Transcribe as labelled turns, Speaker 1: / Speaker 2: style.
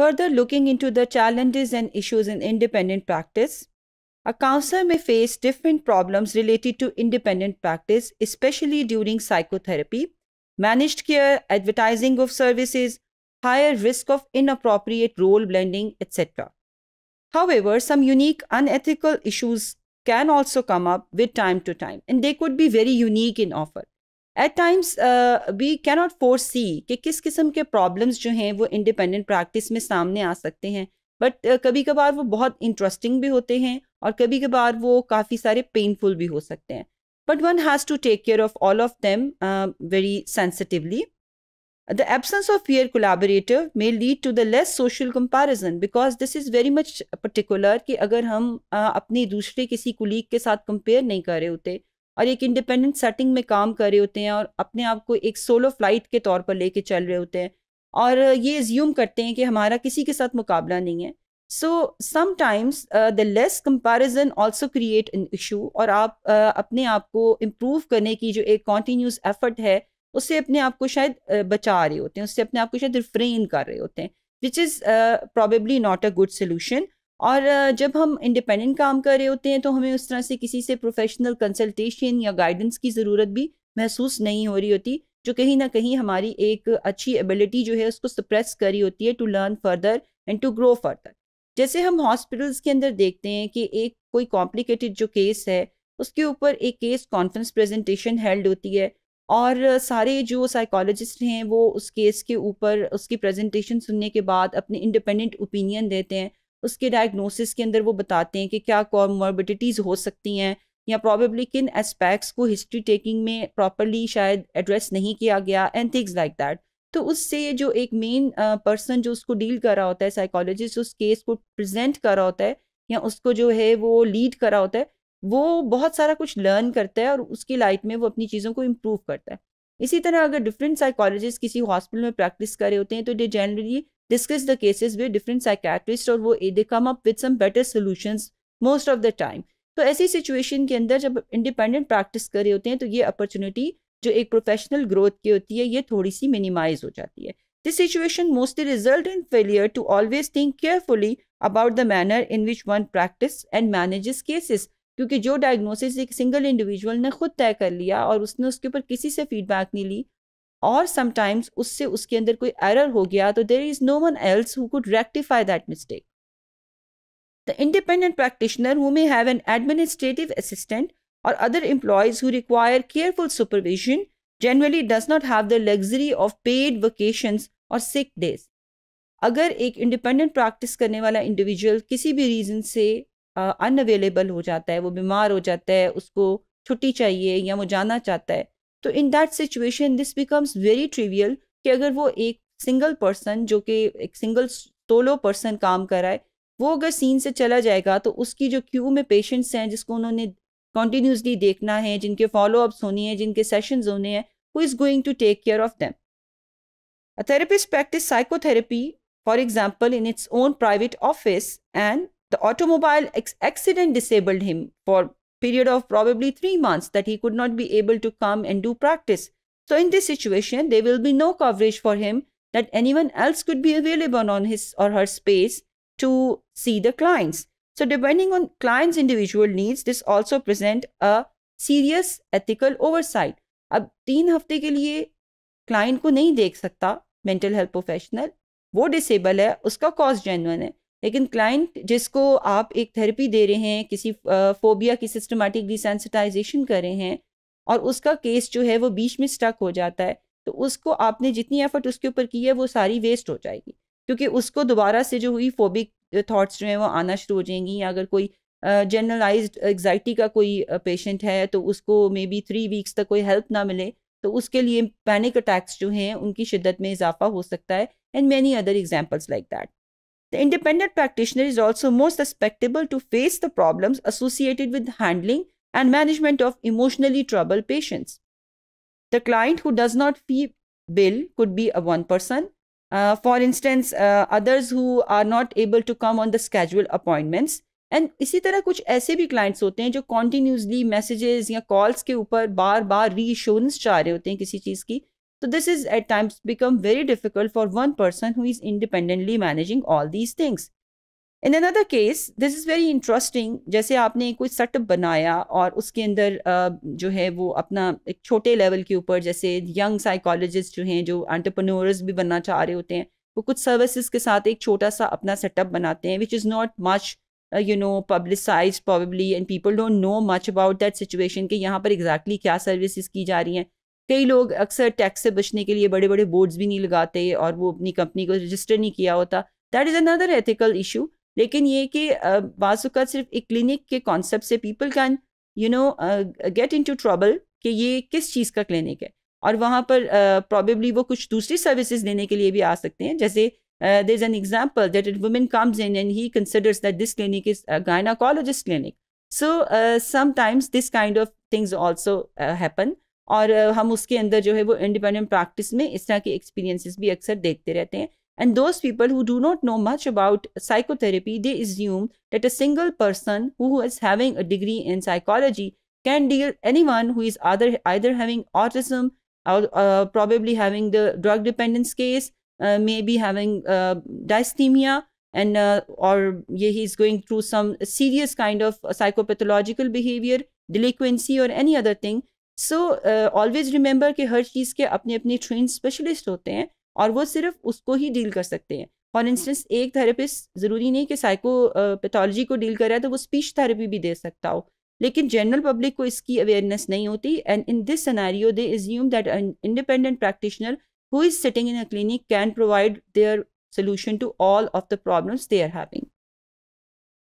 Speaker 1: Further looking into the challenges and issues in independent practice, a counselor may face different problems related to independent practice, especially during psychotherapy, managed care, advertising of services, higher risk of inappropriate role blending, etc. However, some unique unethical issues can also come up with time to time, and they could be very unique in offer. At times we cannot see कि किस किस्म के problems जो हैं वो independent practice में सामने आ सकते हैं बट uh, कभी कभार वो बहुत इंटरेस्टिंग भी होते हैं और कभी कभार वो काफ़ी सारे पेनफुल भी हो सकते हैं but one has to take care of all of them very sensitively the absence of fear collaborative may lead to the less social comparison because this is very much particular कि अगर हम uh, अपने दूसरे किसी colleague के साथ compare नहीं कर रहे होते और एक इंडिपेंडेंट सेटिंग में काम कर रहे होते हैं और अपने आप को एक सोलो फ्लाइट के तौर पर लेके चल रहे होते हैं और ये ज्यूम करते हैं कि हमारा किसी के साथ मुकाबला नहीं है so sometimes the less comparison also create an issue और आप uh, अपने आप को इम्प्रूव करने की जो एक कॉन्टीन्यूस एफर्ट है उससे अपने आप को शायद uh, बचा रहे होते हैं उससे अपने आप को शायद रिफ्रेन कर रहे होते हैं which is probably not a good solution और जब हम इंडिपेंडेंट काम कर रहे होते हैं तो हमें उस तरह से किसी से प्रोफेशनल कंसल्टेशन या गाइडेंस की ज़रूरत भी महसूस नहीं हो रही होती जो कहीं ना कहीं हमारी एक अच्छी एबिलिटी जो है उसको सप्रेस करी होती है to learn further and to grow further जैसे हम हॉस्पिटल्स के अंदर देखते हैं कि एक कोई कॉम्प्लिकेटेड जो केस है उसके ऊपर एक केस कॉन्फ्रेंस प्रेजेंटेशन हेल्ड होती है और सारे जो साइकोलॉजिस्ट हैं वो उस केस के ऊपर उसकी प्रेजेंटेशन सुनने के बाद अपने इंडिपेंडेंट ओपिनियन देते हैं उसके डायग्नोसिस के अंदर वो बताते हैं कि क्या कॉमॉर्बिडिटीज़ हो सकती हैं या प्रॉबेबली किन एस्पेक्ट्स को हिस्ट्री टेकिंग में प्रॉपरली शायद एड्रेस नहीं किया गया एंड थिंग्स लाइक दैट तो उससे जो एक मेन पर्सन जो उसको डील कर रहा होता है साइकोलॉजिस्ट उस केस को प्रजेंट कर रहा होता है या उसको जो है वो लीड कर रहा होता है वो बहुत सारा कुछ लर्न करता है और उसकी लाइफ में वो अपनी चीज़ों को इम्प्रूव करता है इसी तरह अगर डिफरेंट साइकोलॉजिस्ट किसी हॉस्पिटल में प्रैक्टिस कर रहे होते हैं तो they generally discuss the cases with different psychiatrists और वो eh, they come up with some better solutions most of the time तो ऐसी सिचुएशन के अंदर जब इंडिपेंडेंट प्रैक्टिस कर रहे होते हैं तो ये अपॉर्चुनिटी जो एक प्रोफेशनल ग्रोथ की होती है ये थोड़ी सी मिनिमाइज हो जाती है this situation mostly result in failure to always think carefully about the manner in which one practice and manages cases क्योंकि जो डायग्नोसिस एक सिंगल इंडिविजुअल ने खुद तय कर लिया और उसने उसके ऊपर किसी से फीडबैक नहीं ली और समटाइम्स उससे उसके अंदर कोई एरर हो गया तो there is no one else who could rectify that mistake the independent practitioner who may have an administrative assistant और other employees who require careful supervision generally does not have the luxury of paid vacations और सिक days अगर एक independent practice करने वाला individual किसी भी reason से unavailable uh, हो जाता है वो बीमार हो जाता है उसको छुट्टी चाहिए या वो जाना चाहता है तो in that situation this becomes very trivial कि अगर वो एक सिंगल पर्सन जो कि एक सिंगल सोलो पर्सन काम कर रहा है वो अगर सीन से चला जाएगा तो उसकी जो क्यू में पेशेंट्स हैं जिसको उन्होंने कॉन्टीन्यूसली देखना है जिनके फॉलोअप्स होनी है जिनके सेशन होने हैं who is going to take care of them A therapist practice psychotherapy, for example, in its own private office, and the automobile accident disabled him period of probably three months that he could not be able to come and do practice. So in this situation, there will be no coverage for him that anyone else could be available on his or her space to see the clients. So depending on clients' individual needs, this also present a serious ethical oversight. अब तीन हफ्ते के लिए client को नहीं देख सकता mental health professional वो डिसेबल है उसका कॉस्ट जेन्युन है लेकिन क्लाइंट जिसको आप एक थेरेपी दे रहे हैं किसी फोबिया की सिस्टमेटिक डिसेंसिटाइजेशन कर रहे हैं और उसका केस जो है वो बीच में स्टक हो जाता है तो उसको आपने जितनी एफर्ट उसके ऊपर की है वो सारी वेस्ट हो जाएगी क्योंकि उसको दोबारा से जो हुई फोबिक थाट्स जो हैं वो आना शुरू हो जाएंगी या अगर कोई जनरलाइज एग्जाइटी का कोई पेशेंट है तो उसको मे बी थ्री वीक्स तक कोई हेल्प ना मिले तो उसके लिए पैनिक अटैक्स जो हैं उनकी शिद्दत में इजाफा हो सकता है and many other examples like that The independent practitioner is also more susceptible to face the problems associated with handling and management of emotionally troubled patients. The client who does not fee bill could be a one person. Uh, for instance, uh, others who are not able to come on the scheduled appointments. And इसी तरह कुछ ऐसे भी clients होते हैं जो continuously messages या calls के ऊपर बार बार reassurance चाह रहे होते हैं किसी चीज़ की तो this is at times become very difficult for one person who is independently managing all these things in another case this is very interesting जैसे आपने कोई सेटअप बनाया और उसके अंदर जो है वो अपना एक छोटे लेवल के ऊपर जैसे यंग साइकोलॉजिस्ट जो हैं जो एंटरप्रेन्योर्स भी बनना चाह रहे होते हैं वो कुछ सर्विसज के साथ एक छोटा सा अपना सेटअप बनाते हैं which is not much you know publicize probably and people don't know much about that situation कि यहाँ पर एग्जैक्टली exactly क्या सर्विसज की जा रही हैं कई लोग अक्सर टैक्स से बचने के लिए बड़े बड़े बोर्ड्स भी नहीं लगाते और वो अपनी कंपनी को रजिस्टर नहीं किया होता that is another ethical issue लेकिन ये कि बाज़ात सिर्फ एक क्लिनिक के कॉन्सेप्ट से people can you know get into trouble कि ये किस चीज़ का क्लिनिक है और वहाँ पर प्रॉबेबली uh, वो कुछ दूसरी सर्विसेज देने के लिए भी आ सकते हैं जैसे there is an example that it women comes in and he considers that this clinic is gynaecologist clinic so sometimes this kind of things also happen और हम उसके अंदर जो है वो इंडिपेंडेंट प्रैक्टिस में इस तरह के एक्सपीरियंसिस भी अक्सर देखते रहते हैं and those people who do not know much about psychotherapy they assume that a single person who's having a degree in psychology can deal anyone who is other either having autism probably having the drug dependence case may be having dysthymia and और ये he is going through some serious kind of psychopathological behaviour delinquency और any other thing so always remember कि हर चीज़ के अपने अपने train specialist होते हैं और वो सिर्फ उसको ही डील कर सकते हैं फॉर इंस्टेंस हम्म। एक थेरेपिस्ट ज़रूरी नहीं कि साइको पैथोलॉजी uh, को डील कर रहा है तो वो स्पीच थेरेपी भी दे सकता हो लेकिन जनरल पब्लिक को इसकी अवेयरनेस नहीं होती and in this scenario they assume that independent practitioner who is sitting in a clinic can provide their solution to all of the problems they are having